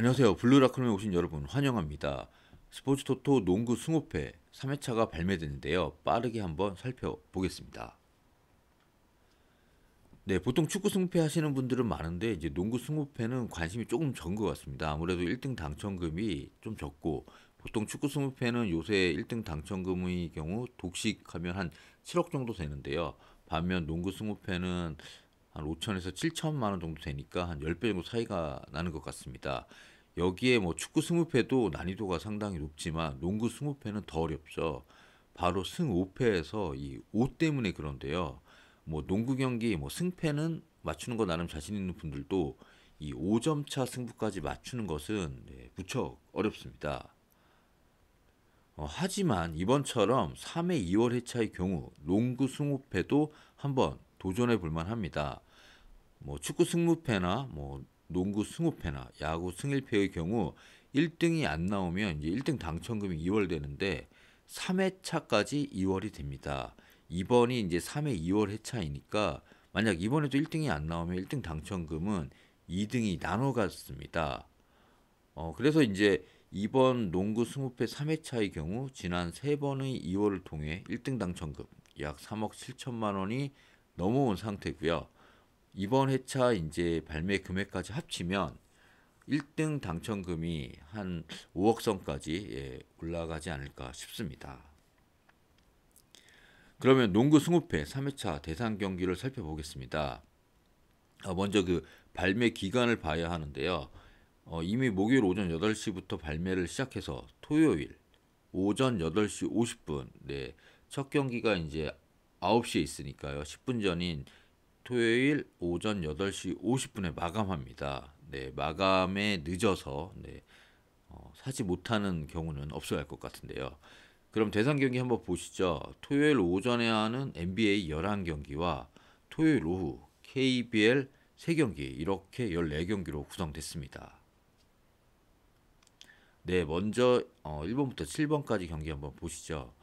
안녕하세요. 블루라클에 오신 여러분 환영합니다. 스포츠 토토 농구 승호패 3회차가 발매됐는데요. 빠르게 한번 살펴보겠습니다. 네, 보통 축구 승패 하시는 분들은 많은데 이제 농구 승호패는 관심이 조금 적은 것 같습니다. 아무래도 1등 당첨금이 좀 적고 보통 축구 승패는 요새 1등 당첨금의 경우 독식하면 한 7억 정도 되는데요. 반면 농구 승호패는 한 5천에서 7천만 원 정도 되니까 한 10배 정도 차이가 나는 것 같습니다. 여기에 뭐 축구 승무패도 난이도가 상당히 높지만 농구 승무패는더 어렵죠. 바로 승오패에서 이 오 때문에 그런데요. 뭐 농구 경기 뭐 승패는 맞추는 거 나름 자신 있는 분들도 이 5점 차 승부까지 맞추는 것은 네, 무척 어렵습니다. 어, 하지만 이번처럼 3회 2월 회차의 경우 농구 승우패도 한번 도전해 볼만 합니다. 뭐 축구 승무패나 뭐 농구 승우패나 야구 승일패의 경우 1등이 안 나오면 이제 1등 당첨금이 2월 되는데 3회차까지 2월이 됩니다. 이번이 이제 3회 2월 회차이니까 만약 이번에도 1등이 안 나오면 1등 당첨금은 2등이 나눠 갔습니다. 어, 그래서 이제 이번 농구 승부패 3회차의 경우 지난 3번의 2월을 통해 1등 당첨금 약 3억 7천만 원이 넘어온 상태고요. 이번 회차 이제 발매 금액까지 합치면 1등 당첨금이 한 5억 선까지 예, 올라가지 않을까 싶습니다. 그러면 농구 승우패 3회차 대상 경기를 살펴보겠습니다. 아, 먼저 그 발매 기간을 봐야 하는데요. 어, 이미 목요일 오전 8시부터 발매를 시작해서 토요일 오전 8시 50분 네, 첫 경기가 이제 9시에 있으니까요. 10분 전인 토요일 오전 8시 50분에 마감합니다. 네, 마감에 늦어서 네, 어, 사지 못하는 경우는 없어야 할 것 같은데요. 그럼 대상 경기 한번 보시죠. 토요일 오전에 하는 NBA 11경기와 토요일 오후 KBL 3경기 이렇게 14경기로 구성됐습니다. 네, 먼저 어, 1번부터 7번까지 경기 한번 보시죠.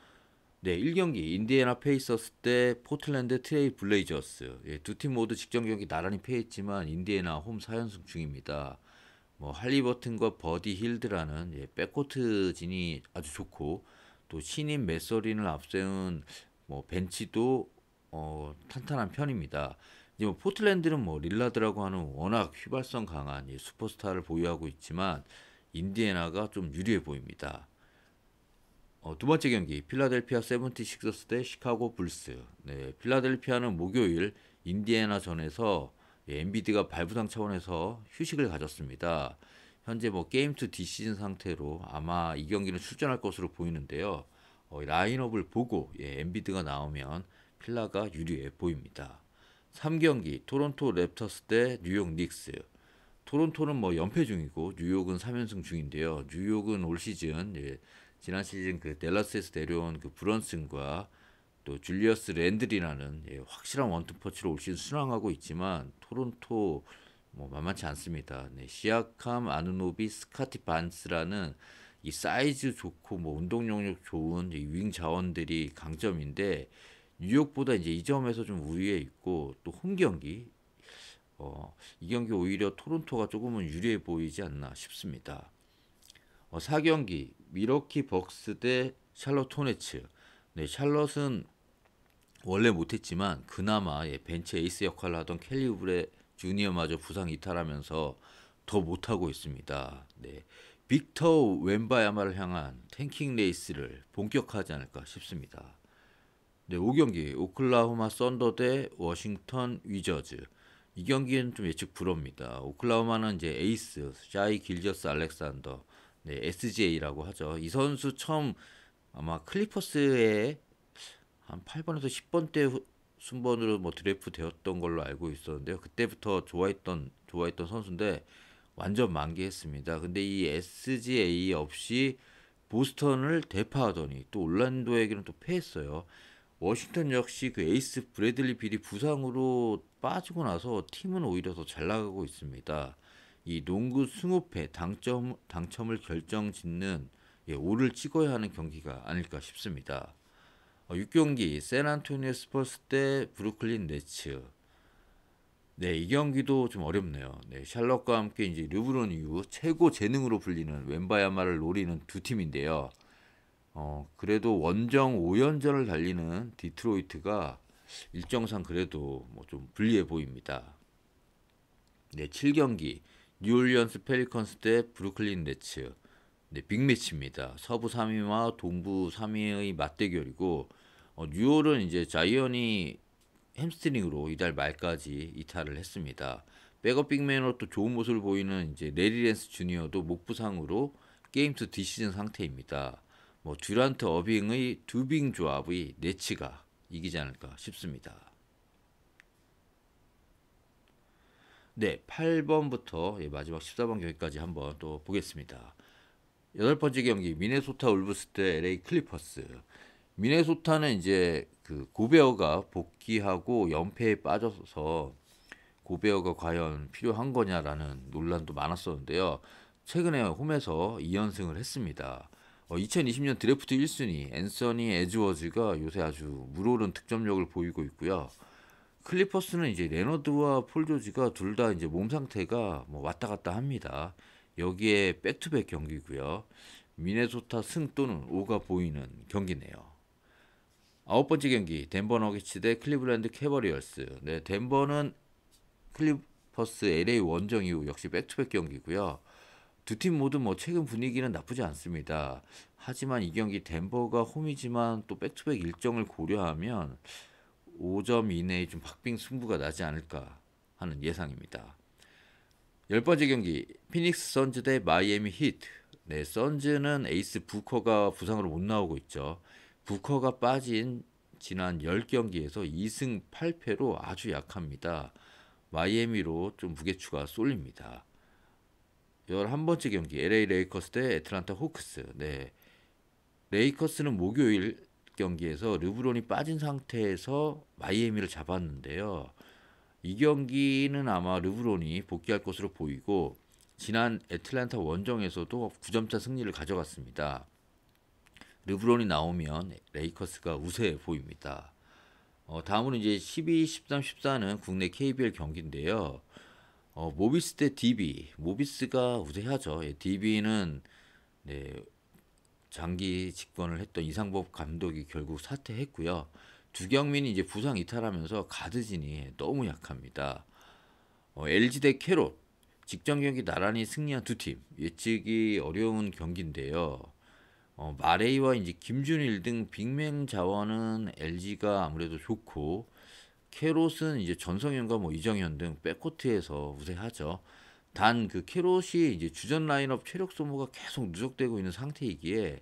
네, 1경기 인디애나 페이서스 때 포틀랜드 트레이 블레이저스. 예, 두팀 모두 직전 경기 나란히 패했지만 인디애나 홈 4연승 중입니다. 뭐 할리버튼과 버디 힐드라는 예, 백코트 진이 아주 좋고 또 신인 메서린을 앞세운 뭐 벤치도 어, 탄탄한 편입니다. 이제 뭐 포틀랜드는 뭐 릴라드라고 하는 워낙 휘발성 강한 예, 슈퍼스타를 보유하고 있지만 인디애나가 좀 유리해 보입니다. 어, 두 번째 경기 필라델피아 세븐티식스 대 시카고 불스. 네, 필라델피아는 목요일 인디애나전에서 예, 엔비디가 발부상 차원에서 휴식을 가졌습니다. 현재 뭐 게임 투 디시즌 상태로 아마 이 경기는 출전할 것으로 보이는데요. 어, 라인업을 보고 예, 엔비드가 나오면 필라가 유리해 보입니다. 3경기 토론토 랩터스 대 뉴욕 닉스 토론토는 뭐 연패 중이고 뉴욕은 3연승 중인데요. 뉴욕은 올 시즌 예, 지난 시즌 그 델라스에서 데려온 그 브런슨과 또 줄리어스 랜드리라는 예, 확실한 원투퍼치로 올 시즌 순항하고 있지만 토론토 뭐 만만치 않습니다. 네, 시아캄, 아누노비, 스카티 반스라는 이 사이즈 좋고 뭐 운동 영역 좋은 윙 자원들이 강점인데 뉴욕보다 이제 이 점에서 좀 우위에 있고 또홈 경기 어, 이 경기 오히려 토론토가 조금은 유리해 보이지 않나 싶습니다. 어, 4경기 미러키 벅스 대샬롯 토네츠. 네, 샬롯은 원래 못했지만 그나마 예, 벤치 에이스 역할을 하던 캘리 우브레 주니어마저 부상 이탈하면서 더 못하고 있습니다. 네, 빅터 웬바야마를 향한 탱킹 레이스를 본격화하지 않을까 싶습니다. 네, 5경기 오클라호마 썬더 대 워싱턴 위저즈. 이 경기는 좀 예측 불허입니다. 오클라호마는 이제 에이스 샤이 길저스 알렉산더 네, SGA라고 하죠. 이 선수 처음 아마 클리퍼스의 한 8번에서 10번 대 순번으로 뭐 드래프트 되었던 걸로 알고 있었는데요. 그때부터 좋아했던 좋아했던 선수인데 완전 만개했습니다. 근데 이 SGA 없이 보스턴을 대파하더니 또 올란도에게는 또 패했어요. 워싱턴 역시 그 에이스 브래들리 빌이 부상으로 빠지고 나서 팀은 오히려 더 잘 나가고 있습니다. 이 농구 승우패 당점 당첨을 결정짓는 예, 오를 찍어야 하는 경기가 아닐까 싶습니다. 어, 6경기 샌안토니오 스퍼스 대 브루클린 네츠. 네, 이 경기도 좀 어렵네요. 네, 샬럿과 함께 이제 르브론 이후 최고 재능으로 불리는 웬바야마를 노리는 두 팀인데요. 어, 그래도 원정 5연전을 달리는 디트로이트가 일정상 그래도 뭐좀 불리해 보입니다. 네, 7경기 뉴올리언스 펠리컨스 대 브루클린 네츠 네, 빅매치입니다. 서부 3위와 동부 3위의 맞대결이고 어, 뉴올은 이제 자이언이 햄스트링으로 이달 말까지 이탈을 했습니다. 백업 빅맨으로 또 좋은 모습을 보이는 이제 레리 랜스 주니어도 목 부상으로 게임 2 디시즌 상태입니다. 뭐 듀란트 어빙의 두빙 조합의 네츠가 이기지 않을까 싶습니다. 네, 8번부터 예, 마지막 14번 경기까지 한번 또 보겠습니다. 여덟 번째 경기 미네소타 울브스 대 LA 클리퍼스. 미네소타는 이제 그 고베어가 복귀하고 연패에 빠져서 고베어가 과연 필요한 거냐라는 논란도 많았었는데요. 최근에 홈에서 2연승을 했습니다. 어, 2020년 드래프트 1순위 앤서니 에즈워즈가 요새 아주 물오른 득점력을 보이고 있고요. 클리퍼스는 이제 레너드와 폴 조지가 둘 다 이제 몸 상태가 뭐 왔다 갔다 합니다. 여기에 백투백 경기고요. 미네소타 승 또는 오가 보이는 경기네요. 아홉 번째 경기 덴버 너게츠 대 클리블랜드 캐버리얼스. 네, 덴버는 클리퍼스 LA 원정 이후 역시 백투백 경기고요. 두 팀 모두 뭐 최근 분위기는 나쁘지 않습니다. 하지만 이 경기 덴버가 홈이지만 또 백투백 일정을 고려하면 5점 이내에 좀 박빙 승부가 나지 않을까 하는 예상입니다. 열 번째 경기 피닉스 선즈 대 마이애미 히트. 네, 선즈는 에이스 부커가 부상으로 못 나오고 있죠. 부커가 빠진 지난 10경기에서 2승 8패로 아주 약합니다. 마이애미로 좀 무게추가 쏠립니다. 11번째 경기 LA 레이커스 대 애틀란타 호크스. 네. 레이커스는 목요일 경기에서 르브론이 빠진 상태에서 마이애미를 잡았는데요. 이 경기는 아마 르브론이 복귀할 것으로 보이고 지난 애틀란타 원정에서도 9점차 승리를 가져갔습니다. 르브론이 나오면 레이커스가 우세해 보입니다. 어, 다음으 이제 12, 13, 14는 국내 KBL 경기인데요. 어, 모비스 대 DB. 모비스가 우세하죠. 예, DB는 네, 장기 직권을 했던 이상법 감독이 결국 사퇴했고요. 두경민이 이제 부상 이탈하면서 가드진이 너무 약합니다. 어, LG 대 캐롯 직전 경기 나란히 승리한 두 팀 예측이 어려운 경기인데요. 어, 마레이와 이제 김준일 등 빅맨 자원은 LG가 아무래도 좋고 캐롯은 이제 전성현과 뭐 이정현 등 백코트에서 우세하죠. 단그 캐롯이 이제 주전 라인업 체력 소모가 계속 누적되고 있는 상태이기에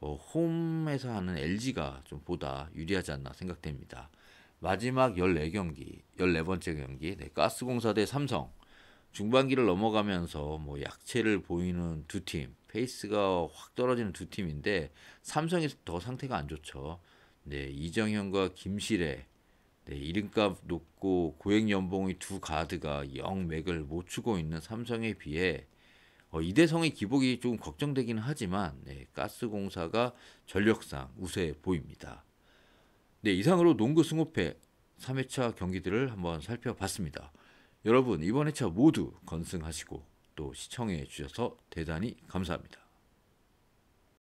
어, 홈에서 하는 LG가 좀 보다 유리하지 않나 생각됩니다. 마지막 14경기, 14번째 경기, 네, 가스공사 대 삼성. 중반기를 넘어가면서 뭐 약체를 보이는 두 팀, 페이스가 확 떨어지는 두 팀인데 삼성이 더 상태가 안 좋죠. 네, 이정현과 김실의 네, 이름값 높고 고액 연봉의 두 가드가 영 맥을 못 추고 있는 삼성에 비해 어, 이대성의 기복이 조금 걱정되기는 하지만 네, 가스공사가 전력상 우세해 보입니다. 네, 이상으로 농구 승호패 3회차 경기들을 한번 살펴봤습니다. 여러분 이번 회차 모두 건승하시고 또 시청해 주셔서 대단히 감사합니다.